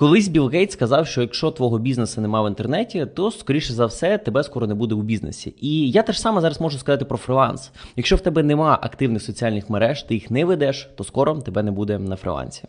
Колись Білл Гейтс сказав, що якщо твого бізнесу нема в інтернеті, то скоріше за все тебе скоро не буде у бізнесі. І я теж саме зараз можу сказати про фріланс. Якщо в тебе нема активних соціальних мереж, ти їх не ведеш, то скоро тебе не буде на фрілансі.